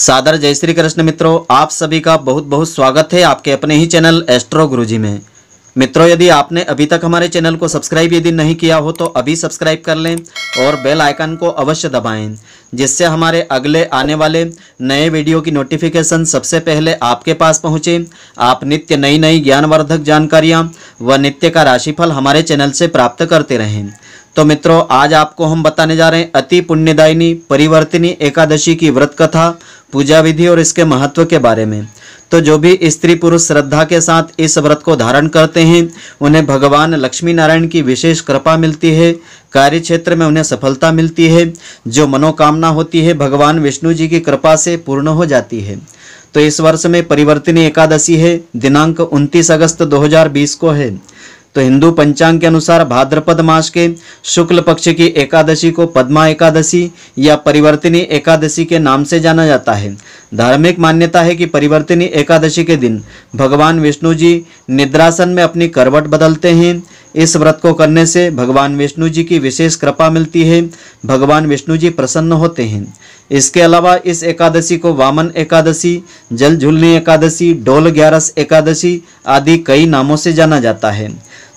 सादर जय श्री कृष्ण मित्रों आप सभी का बहुत बहुत स्वागत है आपके अपने ही चैनल एस्ट्रो गुरुजी में मित्रों यदि आपने अभी तक हमारे चैनल को सब्सक्राइब यदि नहीं किया हो तो अभी सब्सक्राइब कर लें और बेल आइकन को अवश्य दबाएं जिससे हमारे अगले आने वाले नए वीडियो की नोटिफिकेशन सबसे पहले आपके पास पहुँचे आप नित्य नई नई ज्ञानवर्धक जानकारियाँ व नित्य का राशिफल हमारे चैनल से प्राप्त करते रहें तो मित्रों आज आपको हम बताने जा रहे हैं अति पुण्यदायिनी परिवर्तनी एकादशी की व्रत कथा पूजा विधि और इसके महत्व के बारे में तो जो भी स्त्री पुरुष श्रद्धा के साथ इस व्रत को धारण करते हैं उन्हें भगवान लक्ष्मी नारायण की विशेष कृपा मिलती है कार्य क्षेत्र में उन्हें सफलता मिलती है जो मनोकामना होती है भगवान विष्णु जी की कृपा से पूर्ण हो जाती है तो इस वर्ष में परिवर्तनी एकादशी है दिनांक 29 अगस्त 2020 को है तो हिंदू पंचांग के अनुसार भाद्रपद मास के शुक्ल पक्ष की एकादशी को पद्मा एकादशी या परिवर्तनी एकादशी के नाम से जाना जाता है धार्मिक मान्यता है कि परिवर्तनी एकादशी के दिन भगवान विष्णु जी निद्रासन में अपनी करवट बदलते हैं इस व्रत को करने से भगवान विष्णु जी की विशेष कृपा मिलती है भगवान विष्णु जी प्रसन्न होते हैं इसके अलावा इस एकादशी को वामन एकादशी जल झुलनी एकादशी डोल ग्यारस एकादशी आदि कई नामों से जाना जाता है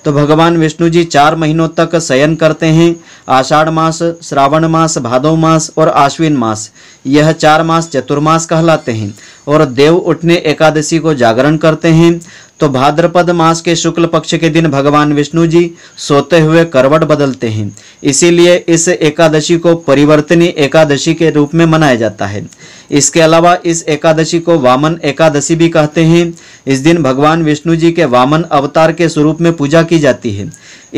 तो भगवान विष्णु जी चार महीनों तक शयन करते हैं आषाढ़ मास श्रावण मास भादव मास और आश्विन मास यह चार मास चतुर्मास कहलाते हैं और देव उठने एकादशी को जागरण करते हैं तो भाद्रपद मास के शुक्ल पक्ष के दिन भगवान विष्णु जी सोते हुए करवट बदलते हैं इसीलिए इस एकादशी को परिवर्तनी एकादशी के रूप में मनाया जाता है इसके अलावा इस एकादशी को वामन एकादशी भी कहते हैं इस दिन भगवान विष्णु जी के वामन अवतार के स्वरूप में पूजा की जाती है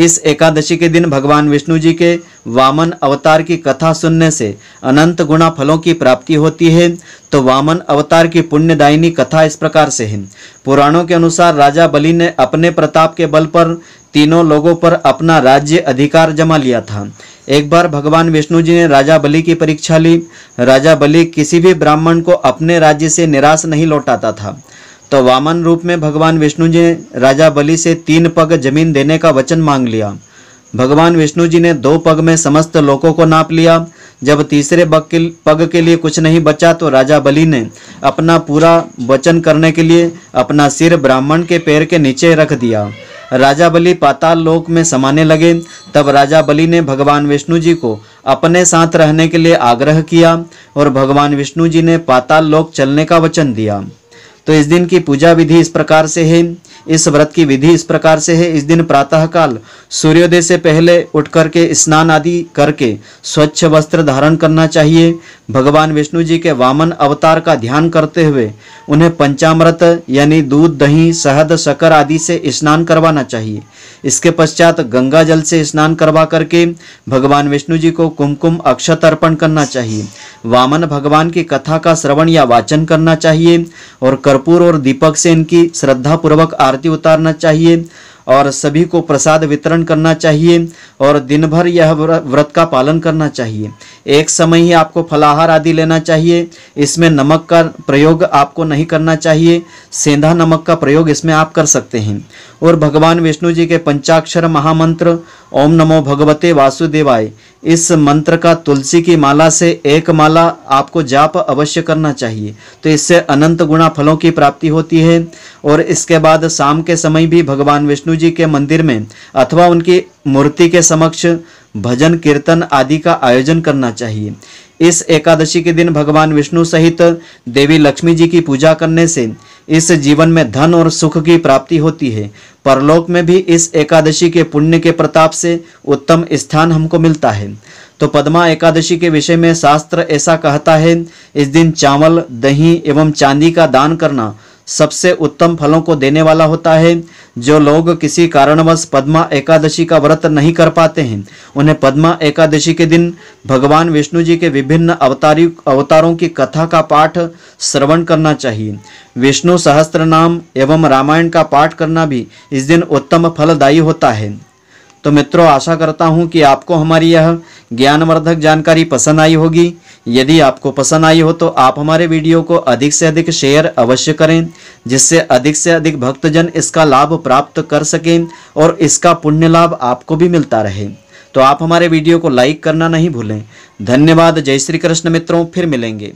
इस एकादशी के दिन भगवान विष्णु जी के वामन अवतार की कथा सुनने से अनंत गुणा फलों की प्राप्ति होती है तो वामन अवतार की पुण्यदायिनी कथा इस प्रकार से है पुराणों के अनुसार राजा बलि ने अपने प्रताप के बल पर तीनों लोगों पर अपना राज्य अधिकार जमा लिया था एक बार भगवान विष्णु जी ने राजा बलि की परीक्षा ली राजा बलि किसी भी ब्राह्मण को अपने राज्य से निराश नहीं लौटाता था तो वामन रूप में भगवान विष्णु जी ने राजा बलि से तीन पग जमीन देने का वचन मांग लिया भगवान विष्णु जी ने दो पग में समस्त लोगों को नाप लिया जब तीसरे पग के लिए कुछ नहीं बचा तो राजा बलि ने अपना पूरा वचन करने के लिए अपना सिर ब्राह्मण के पैर के नीचे रख दिया राजा बलि पाताल लोक में समाने लगे तब राजा बलि ने भगवान विष्णु जी को अपने साथ रहने के लिए आग्रह किया और भगवान विष्णु जी ने पाताल लोक चलने का वचन दिया तो इस दिन की पूजा विधि इस प्रकार से है इस व्रत की विधि इस प्रकार से है इस दिन प्रातःकाल सूर्योदय से पहले उठ करके स्नान आदि करके स्वच्छ वस्त्र धारण करना चाहिए भगवान विष्णु जी के वामन अवतार का ध्यान करते हुए उन्हें पंचामृत यानी दूध दही शहद शकर आदि से स्नान करवाना चाहिए इसके पश्चात गंगा जल से स्नान करवा करके भगवान विष्णु जी को कुमकुम अक्षत अर्पण करना चाहिए वामन भगवान की कथा का श्रवण या वाचन करना चाहिए और कर्पूर और दीपक से इनकी श्रद्धापूर्वक आरती उतारना चाहिए और सभी को प्रसाद वितरण करना चाहिए और दिन भर यह व्रत का पालन करना चाहिए एक समय ही आपको फलाहार आदि लेना चाहिए इसमें नमक का प्रयोग आपको नहीं करना चाहिए सेंधा नमक का प्रयोग इसमें आप कर सकते हैं और भगवान विष्णु जी के पंचाक्षर महामंत्र ओम नमो भगवते वासुदेवाय इस मंत्र का तुलसी की माला से एक माला आपको जाप अवश्य करना चाहिए तो इससे अनंत गुणा फलों की प्राप्ति होती है और इसके बाद शाम के समय भी भगवान विष्णु जी के मंदिर में अथवा उनकी मूर्ति के समक्ष भजन कीर्तन आदि का आयोजन करना चाहिए इस एकादशी के दिन भगवान विष्णु सहित देवी लक्ष्मी जी की पूजा करने से इस जीवन में धन और सुख की प्राप्ति होती है परलोक में भी इस एकादशी के पुण्य के प्रताप से उत्तम स्थान हमको मिलता है तो पद्मा एकादशी के विषय में शास्त्र ऐसा कहता है इस दिन चावल दही एवं चांदी का दान करना सबसे उत्तम फलों को देने वाला होता है जो लोग किसी कारणवश पद्मा एकादशी का व्रत नहीं कर पाते हैं उन्हें पद्मा एकादशी के दिन भगवान विष्णु जी के विभिन्न अवतारी अवतारों की कथा का पाठ श्रवण करना चाहिए विष्णु सहस्त्र नाम एवं रामायण का पाठ करना भी इस दिन उत्तम फलदायी होता है तो मित्रों आशा करता हूँ कि आपको हमारी यह ज्ञानवर्धक जानकारी पसंद आई होगी यदि आपको पसंद आई हो तो आप हमारे वीडियो को अधिक से अधिक शेयर अवश्य करें जिससे अधिक से अधिक भक्तजन इसका लाभ प्राप्त कर सकें और इसका पुण्य लाभ आपको भी मिलता रहे तो आप हमारे वीडियो को लाइक करना नहीं भूलें धन्यवाद जय श्री कृष्ण मित्रों फिर मिलेंगे